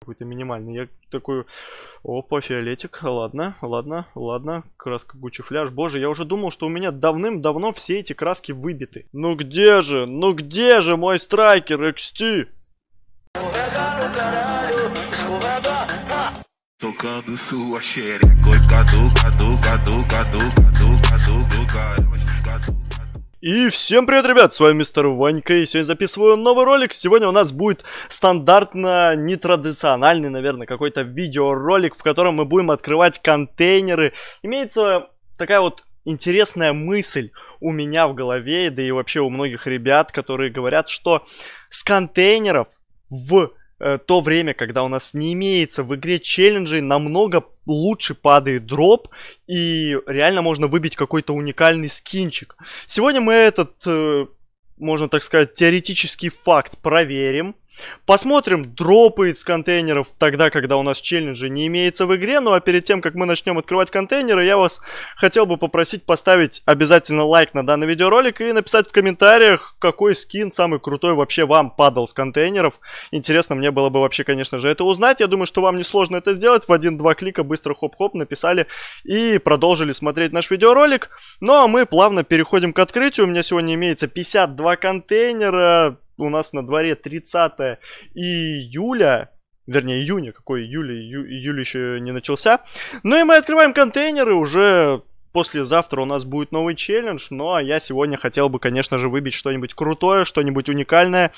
какой-то минимальный. Я такой, опа, фиолетик, ладно, ладно, ладно, краска гучифляж. Боже, я уже думал, что у меня давным-давно все эти краски выбиты. Ну где же, ну где же мой страйкер XT? Tocando sua xereca, coitado, cadu, cadu. И всем привет, ребят, с вами мистер Ванька, и сегодня записываю новый ролик. Сегодня у нас будет стандартно, нетрадициональный, наверное, какой-то видеоролик, в котором мы будем открывать контейнеры. Имеется такая вот интересная мысль у меня в голове, да и вообще у многих ребят, которые говорят, что с контейнеров в Э, то время, когда у нас не имеется в игре челленджей, намного лучше падает дроп, и реально можно выбить какой-то уникальный скинчик. Сегодня мы этот, э, можно так сказать, теоретический факт проверим. Посмотрим, дропает с контейнеров тогда, когда у нас челленджа не имеется в игре. Ну а перед тем, как мы начнем открывать контейнеры, я вас хотел бы попросить поставить обязательно лайк на данный видеоролик и написать в комментариях, какой скин самый крутой вообще вам падал с контейнеров. Интересно мне было бы вообще, конечно же, это узнать. Я думаю, что вам несложно это сделать. В один-два клика быстро хоп-хоп написали и продолжили смотреть наш видеоролик. Ну а мы плавно переходим к открытию. У меня сегодня имеется 52 контейнера, у нас на дворе 30 июля, вернее июня, какой июля, ию, июль еще не начался. Ну и мы открываем контейнеры уже Послезавтра у нас будет новый челлендж, но ну, а я сегодня хотел бы, конечно же, выбить что-нибудь крутое, что-нибудь уникальное.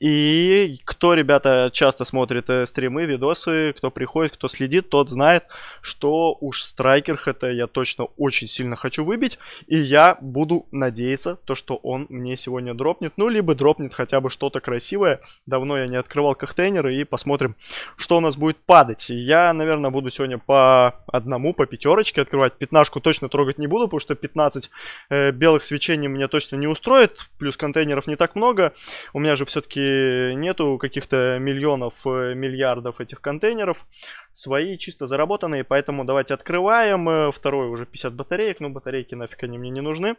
И кто, ребята, часто смотрит э, стримы, видосы, кто приходит, кто следит, тот знает, что уж страйкер это я точно очень сильно хочу выбить. И я буду надеяться, то, что он мне сегодня дропнет. Ну, либо дропнет хотя бы что-то красивое. Давно я не открывал кохтейнеры и посмотрим, что у нас будет падать. Я, наверное, буду сегодня по одному, по пятерочке открывать. Пятнашку точно трогать трогать не буду, потому что 15 э, белых свечений меня точно не устроит, плюс контейнеров не так много. У меня же все-таки нету каких-то миллионов, э, миллиардов этих контейнеров. Свои чисто заработанные, поэтому давайте открываем. Э, второй уже 50 батареек, ну, батарейки нафиг они мне не нужны.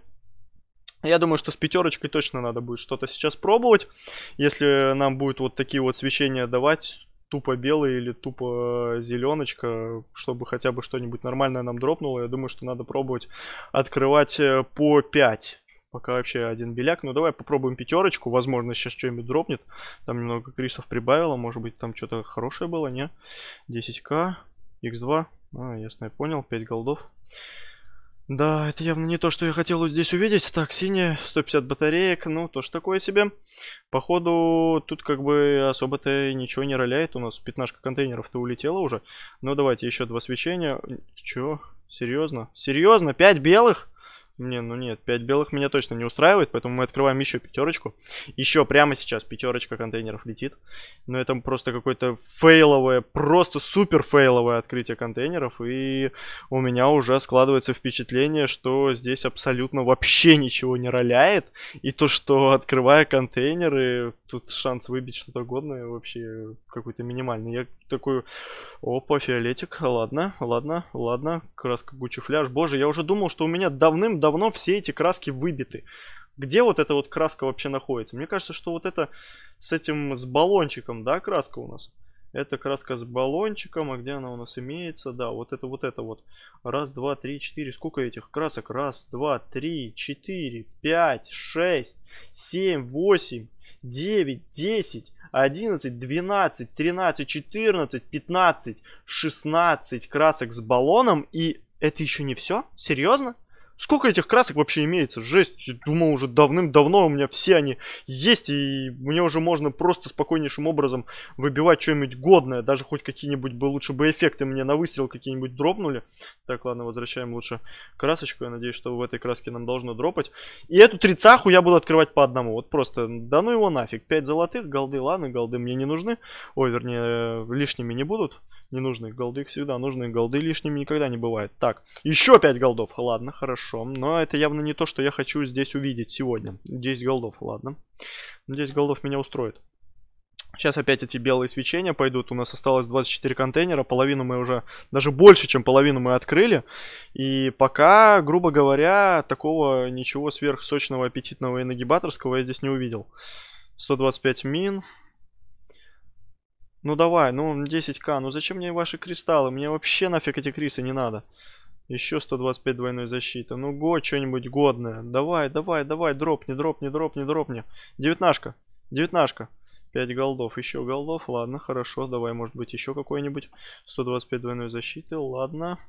Я думаю, что с пятерочкой точно надо будет что-то сейчас пробовать. Если нам будет вот такие вот свечения давать, тупо белый или тупо э, зеленочка, чтобы хотя бы что-нибудь нормальное нам дропнуло. Я думаю, что надо пробовать открывать э, по 5. Пока вообще один беляк. Ну, давай попробуем пятерочку. Возможно, сейчас что-нибудь дропнет. Там немного крисов прибавило. Может быть, там что-то хорошее было, не? 10к, х 2 А, ясно, я понял. 5 голдов. Да, это явно не то, что я хотел здесь увидеть. Так, синяя, 150 батареек, ну, тоже такое себе. Походу, тут как бы особо-то ничего не роляет. У нас пятнашка контейнеров-то улетела уже. Ну, давайте еще два свечения. Чё? Серьезно? Серьезно? Пять белых? Не, ну нет, 5 белых меня точно не устраивает, поэтому мы открываем еще пятерочку. Еще прямо сейчас пятерочка контейнеров летит. Но это просто какое-то фейловое, просто супер фейловое открытие контейнеров. И у меня уже складывается впечатление, что здесь абсолютно вообще ничего не роляет. И то, что открывая контейнеры, тут шанс выбить что-то годное вообще какой-то минимальный. Я такой, опа, фиолетик, ладно, ладно, ладно, краска гучи фляж. Боже, я уже думал, что у меня давным-давно давно все эти краски выбиты. Где вот эта вот краска вообще находится? Мне кажется, что вот это с этим, с баллончиком, да, краска у нас? Это краска с баллончиком, а где она у нас имеется? Да, вот это вот это вот. Раз, два, три, четыре. Сколько этих красок? Раз, два, три, четыре, пять, шесть, семь, восемь, девять, десять. одиннадцать двенадцать тринадцать четырнадцать пятнадцать шестнадцать красок с баллоном. И это еще не все? Серьезно? Сколько этих красок вообще имеется? Жесть, думал уже давным-давно, у меня все они есть, и мне уже можно просто спокойнейшим образом выбивать что-нибудь годное, даже хоть какие-нибудь бы лучше бы эффекты мне на выстрел какие-нибудь дропнули. Так, ладно, возвращаем лучше красочку, я надеюсь, что в этой краске нам должно дропать. И эту трицаху я буду открывать по одному, вот просто, да ну его нафиг, 5 золотых, голды, ладно, голды мне не нужны, ой, вернее, э, лишними не будут, ненужных голды, их всегда нужны. Голды лишними никогда не бывает. Так, еще 5 голдов. Ладно, хорошо. Но это явно не то, что я хочу здесь увидеть сегодня. 10 голдов, ладно. 10 голдов меня устроит. Сейчас опять эти белые свечения пойдут. У нас осталось 24 контейнера. Половину мы уже, даже больше, чем половину мы открыли. И пока, грубо говоря, такого ничего сверхсочного, аппетитного и нагибаторского я здесь не увидел. 125 мин. Ну давай, ну 10к. Ну зачем мне ваши кристаллы? Мне вообще нафиг эти крисы не надо. Еще 125 двойной защиты. Ну го, что-нибудь годное. Давай, давай, давай, дропни, дропни, дропни, дропни. Девятнашка, девятнашка. 5 голдов, еще голдов, ладно, хорошо, давай, может быть, еще какой-нибудь. 125 двойной защиты, ладно.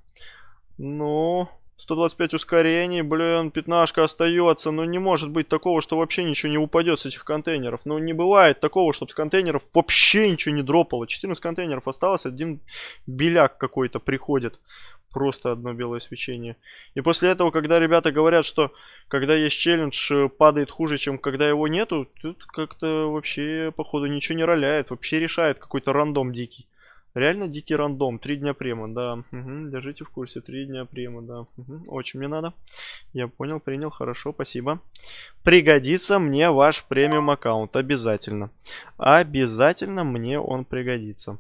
Но 125 ускорений, блин, пятнашка остается. Ну не может быть такого, что вообще ничего не упадет с этих контейнеров. Ну не бывает такого, чтобы с контейнеров вообще ничего не дропало. 14 контейнеров осталось, один беляк какой-то приходит. Просто одно белое свечение. И после этого, когда ребята говорят, что когда есть челлендж, э, падает хуже, чем когда его нету, тут как-то вообще, походу, ничего не роляет. Вообще решает какой-то рандом дикий. Реально дикий рандом. Три дня према, да. Угу, держите в курсе. Три дня према, да. Угу, очень мне надо. Я понял, принял. Хорошо, спасибо. Пригодится мне ваш премиум аккаунт. Обязательно. Обязательно мне он пригодится.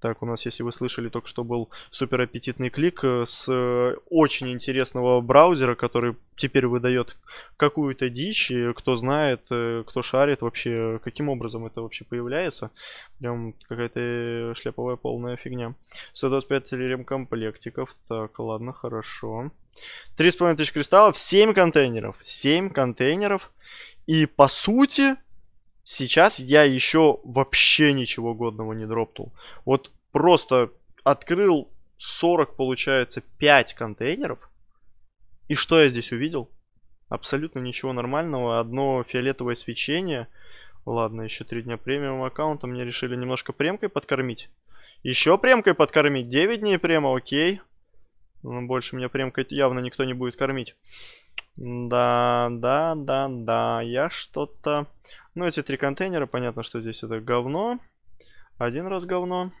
Так, у нас, если вы слышали, только что был супер аппетитный клик э, с э, очень интересного браузера, который теперь выдает какую-то дичь. И кто знает, э, кто шарит вообще, каким образом это вообще появляется. Прям какая-то шляповая полная фигня. 125 ремкомплектиков. Так, ладно, хорошо. 3,5 тысяч кристаллов, 7 контейнеров. 7 контейнеров. И по сути, Сейчас я еще вообще ничего годного не дропнул. Вот просто открыл 40, получается, 5 контейнеров. И что я здесь увидел? Абсолютно ничего нормального. Одно фиолетовое свечение. Ладно, еще 3 дня премиум аккаунта. Мне решили немножко премкой подкормить. Еще премкой подкормить. 9 дней према, окей. Но ну, больше меня премкой явно никто не будет кормить. Да, да, да, да, я что-то... Ну, эти три контейнера, понятно, что здесь это говно. Один раз говно.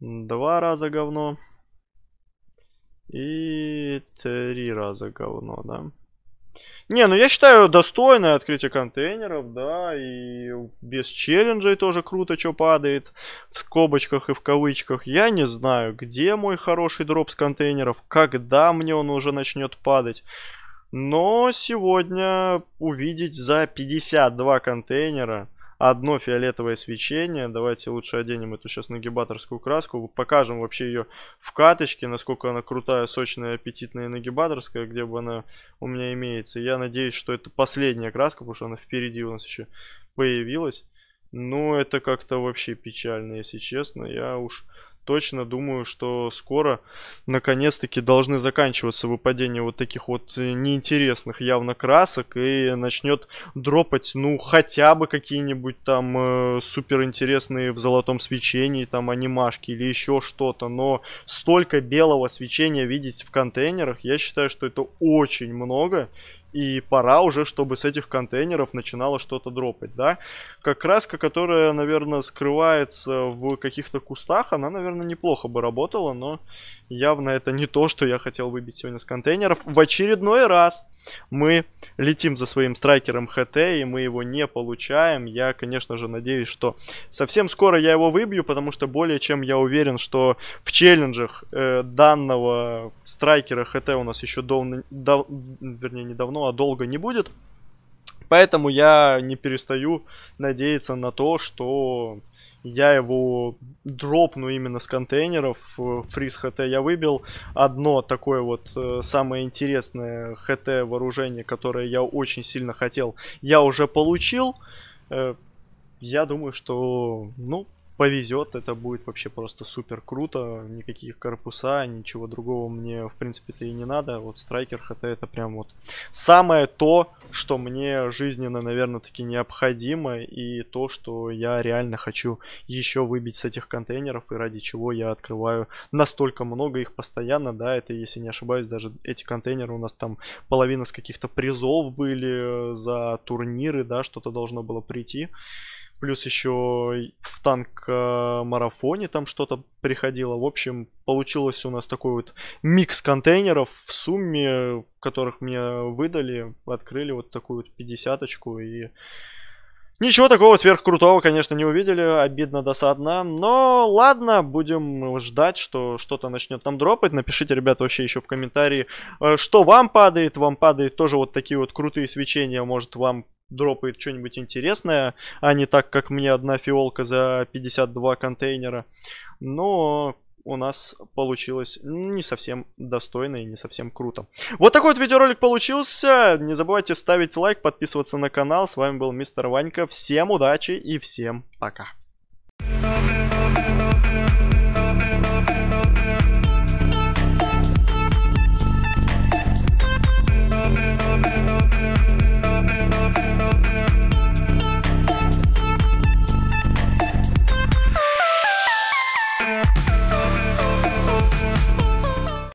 Два раза говно. И три раза говно, да. Не, ну я считаю достойное открытие контейнеров, да, и без челленджей тоже круто, что падает в скобочках и в кавычках. Я не знаю, где мой хороший дроп с контейнеров, когда мне он уже начнет падать. Но сегодня увидеть за 52 контейнера одно фиолетовое свечение. Давайте лучше оденем эту сейчас нагибаторскую краску. Покажем вообще ее в каточке, насколько она крутая, сочная, аппетитная нагибаторская, где бы она у меня имеется. Я надеюсь, что это последняя краска, потому что она впереди у нас еще появилась. Но ну, это как-то вообще печально, если честно. Я уж точно думаю, что скоро наконец-таки должны заканчиваться выпадения вот таких вот э, неинтересных явно красок и начнет дропать, ну, хотя бы какие-нибудь там э, суперинтересные в золотом свечении, там, анимашки или еще что-то, но столько белого свечения видеть в контейнерах, я считаю, что это очень много, и пора уже, чтобы с этих контейнеров начинало что-то дропать, да. Как краска, которая, наверное, скрывается в каких-то кустах, она, наверное, неплохо бы работала, но явно это не то, что я хотел выбить сегодня с контейнеров. В очередной раз мы летим за своим страйкером ХТ, и мы его не получаем. Я, конечно же, надеюсь, что совсем скоро я его выбью, потому что более чем я уверен, что в челленджах э, данного страйкера ХТ у нас еще давно, дав, вернее, недавно долго не будет. Поэтому я не перестаю надеяться на то, что я его дропну именно с контейнеров. Фриз ХТ я выбил. Одно такое вот э, самое интересное ХТ вооружение, которое я очень сильно хотел, я уже получил. Э, я думаю, что, ну, повезет, это будет вообще просто супер круто. Никаких корпуса, ничего другого мне, в принципе-то, и не надо. Вот страйкер ХТ это прям вот самое то, что мне жизненно, наверное, таки необходимо. И то, что я реально хочу еще выбить с этих контейнеров. И ради чего я открываю настолько много их постоянно. Да, это, если не ошибаюсь, даже эти контейнеры у нас там половина с каких-то призов были э, за турниры, да, что-то должно было прийти. Плюс еще в танк-марафоне там что-то приходило. В общем, получилось у нас такой вот микс контейнеров в сумме, которых мне выдали. Открыли вот такую вот пятидесяточку и... Ничего такого сверхкрутого, конечно, не увидели, обидно, досадно, но ладно, будем ждать, что что-то начнет там дропать. Напишите, ребята, вообще еще в комментарии, э, что вам падает, вам падает тоже вот такие вот крутые свечения, может, вам дропает что-нибудь интересное, а не так, как мне одна фиолка за 52 контейнера. Но у нас получилось не совсем достойно и не совсем круто. Вот такой вот видеоролик получился. Не забывайте ставить лайк, подписываться на канал. С вами был Мистер Ванька. Всем удачи и всем пока.